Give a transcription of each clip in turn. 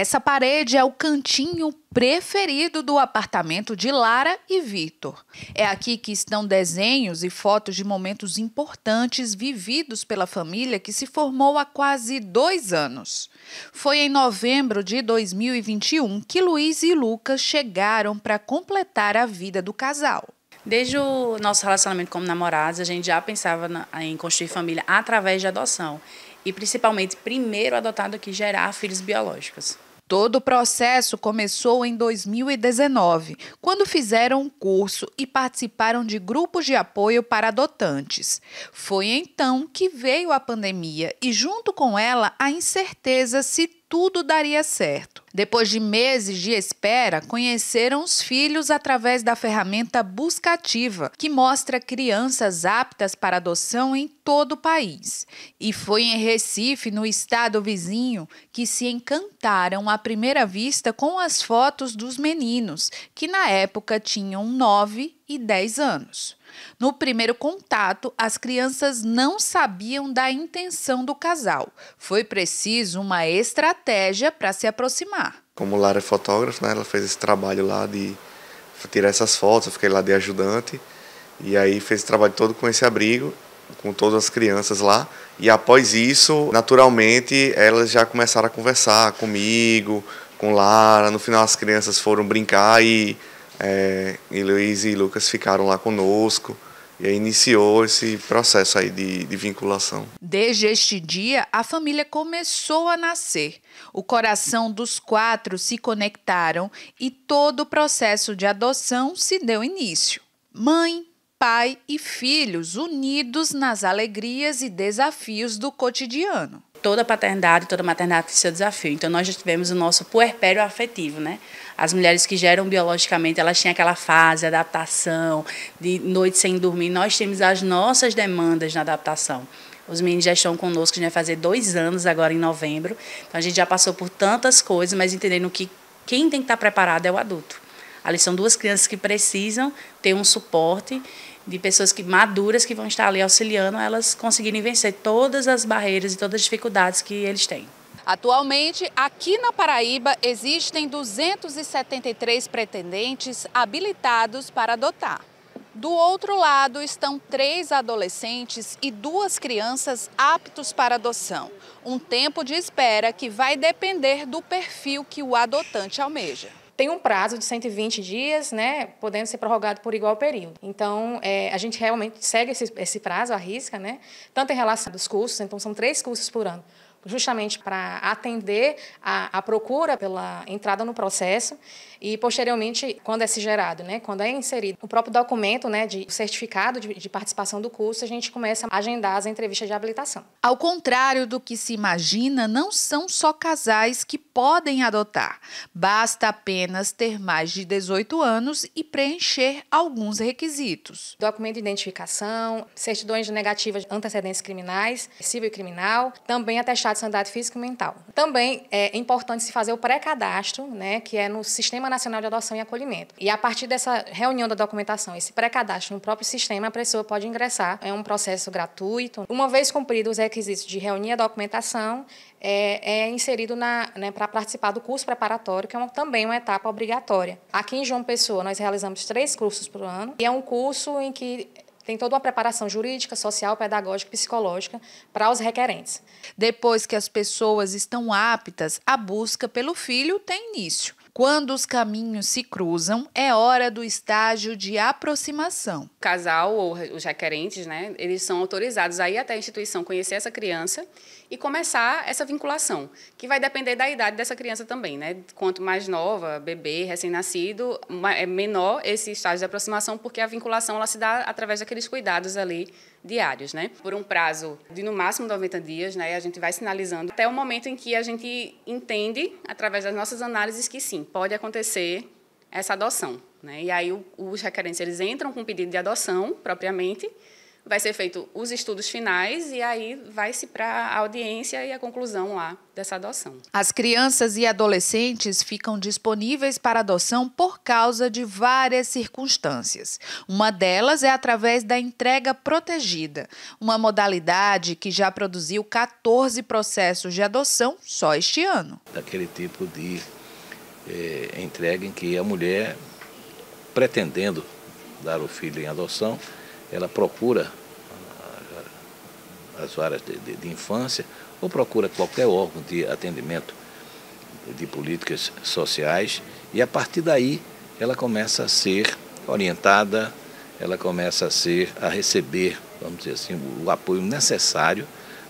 Essa parede é o cantinho preferido do apartamento de Lara e Vitor. É aqui que estão desenhos e fotos de momentos importantes vividos pela família que se formou há quase dois anos. Foi em novembro de 2021 que Luiz e Lucas chegaram para completar a vida do casal. Desde o nosso relacionamento como namorados, a gente já pensava em construir família através de adoção. E principalmente, primeiro adotado que gerar filhos biológicos. Todo o processo começou em 2019, quando fizeram um curso e participaram de grupos de apoio para adotantes. Foi então que veio a pandemia e, junto com ela, a incerteza se tudo daria certo. Depois de meses de espera, conheceram os filhos através da ferramenta Buscativa, que mostra crianças aptas para adoção em todo o país. E foi em Recife, no estado vizinho, que se encantaram à primeira vista com as fotos dos meninos, que na época tinham 9 e 10 anos. No primeiro contato, as crianças não sabiam da intenção do casal. Foi preciso uma estratégia para se aproximar. Como Lara é fotógrafa, né, ela fez esse trabalho lá de tirar essas fotos, eu fiquei lá de ajudante. E aí fez o trabalho todo com esse abrigo, com todas as crianças lá. E após isso, naturalmente, elas já começaram a conversar comigo, com Lara. No final, as crianças foram brincar e é, e Luiz e Lucas ficaram lá conosco. E aí iniciou esse processo aí de, de, vinculação. Desde este dia, a família começou a nascer. O coração dos quatro se conectaram e todo o processo de adoção se deu início. Mãe, pai e filhos unidos nas alegrias e desafios do cotidiano. Toda paternidade, toda maternidade tem seu desafio. Então nós já tivemos o nosso puerpério afetivo, né? As mulheres que geram biologicamente, elas têm aquela fase, adaptação, de noite sem dormir. Nós temos as nossas demandas na adaptação. Os meninos já estão conosco, já vai fazer dois anos agora em novembro. Então a gente já passou por tantas coisas, mas entendendo que quem tem que estar preparado é o adulto. Ali são duas crianças que precisam ter um suporte de pessoas que maduras que vão estar ali auxiliando elas conseguirem vencer todas as barreiras e todas as dificuldades que eles têm. Atualmente, aqui na Paraíba, existem 273 pretendentes habilitados para adotar. Do outro lado estão três adolescentes e duas crianças aptos para adoção. Um tempo de espera que vai depender do perfil que o adotante almeja tem um prazo de 120 dias, né, podendo ser prorrogado por igual período. Então, é, a gente realmente segue esse, esse prazo, arrisca, né, tanto em relação aos cursos, então são três cursos por ano justamente para atender a, a, procura pela entrada no processo e, posteriormente, quando é se gerado, né, quando é inserido o próprio documento né, de certificado de, de participação do curso, a gente começa a agendar as entrevistas de habilitação. Ao contrário do que se imagina, não são só casais que podem adotar. Basta apenas ter mais de 18 anos e preencher alguns requisitos. Documento de identificação, certidões negativas de antecedentes criminais, civil e criminal, também atestados sanidade física e mental. Também é importante se fazer o pré-cadastro, né, que é no Sistema Nacional de Adoção e Acolhimento. E a partir dessa reunião da documentação, esse pré-cadastro no próprio sistema, a pessoa pode ingressar. É um processo gratuito. Uma vez cumpridos os requisitos de reunir a documentação, é, é inserido na, né, para participar do curso preparatório, que é uma, também uma etapa obrigatória. Aqui em João Pessoa, nós realizamos três cursos por ano, e é um curso em que tem toda uma preparação jurídica, social, pedagógica, psicológica para os requerentes. Depois que as pessoas estão aptas, a busca pelo filho tem início. Quando os caminhos se cruzam, é hora do estágio de aproximação. O casal ou os requerentes, né, eles são autorizados a ir até a instituição conhecer essa criança e começar essa vinculação, que vai depender da idade dessa criança também, né? Quanto mais nova, bebê, recém-nascido, é menor esse estágio de aproximação, porque a vinculação ela se dá através daqueles cuidados ali diários, né? Por um prazo de no máximo 90 dias, né? A gente vai sinalizando até o momento em que a gente entende, através das nossas análises, que sim, pode acontecer essa adoção. Né? E aí os requerentes eles entram com o pedido de adoção propriamente, vai ser feito os estudos finais e aí vai-se para a audiência e a conclusão lá dessa adoção. As crianças e adolescentes ficam disponíveis para adoção por causa de várias circunstâncias. Uma delas é através da entrega protegida, uma modalidade que já produziu 14 processos de adoção só este ano. Daquele tipo de é, entrega em que a mulher, pretendendo dar o filho em adoção, ela procura ah, as áreas de, de, de infância ou procura qualquer órgão de atendimento de políticas sociais e a partir daí ela começa a ser orientada, ela começa a ser a receber, vamos dizer assim, o apoio necessário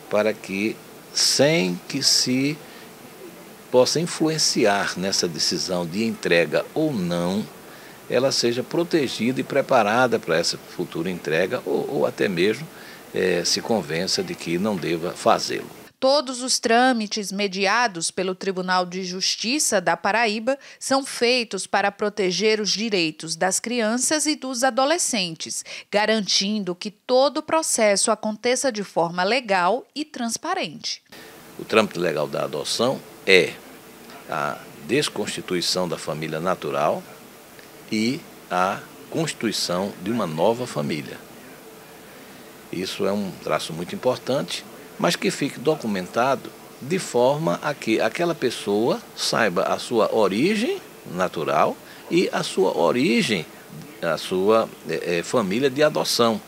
para que sem que se possa influenciar nessa decisão de entrega ou não, ela seja protegida e preparada para essa futura entrega ou, ou até mesmo é, se convença de que não deva fazê-lo. Todos os trâmites mediados pelo Tribunal de Justiça da Paraíba são feitos para proteger os direitos das crianças e dos adolescentes, garantindo que todo o processo aconteça de forma legal e transparente. O trâmite legal da adoção é a desconstituição da família natural e a constituição de uma nova família. Isso é um traço muito importante, mas que fique documentado de forma a que aquela pessoa saiba a sua origem natural e a sua origem, a sua é, é família de adoção,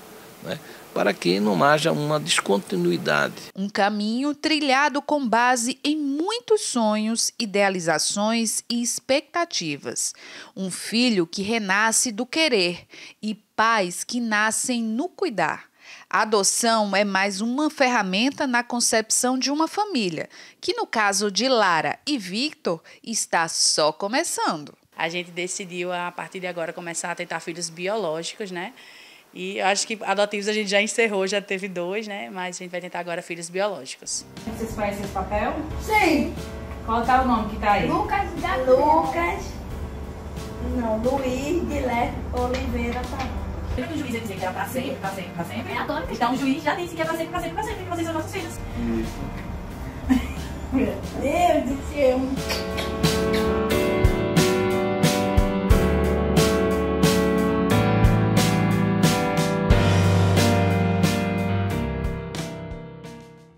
né? para que não haja uma descontinuidade. Um caminho trilhado com base em muitos sonhos, idealizações e expectativas. Um filho que renasce do querer e pais que nascem no cuidar. A adoção é mais uma ferramenta na concepção de uma família, que no caso de Lara e Victor está só começando. A gente decidiu a partir de agora começar a tentar filhos biológicos, né? E acho que adotivos a gente já encerrou, já teve dois, né? Mas a gente vai tentar agora filhos biológicos. Vocês conhecem esse papel? Sim. Qual tá o nome que tá aí? Lucas da Lucas. Não, Luiz Guilherme Oliveira tá. O juiz vai dizer que é pra sempre, pra sempre, pra sempre. É adoro que dá juiz já disse que é pra sempre, pra sempre, pra sempre, pra vocês são nossos filhos. Isso.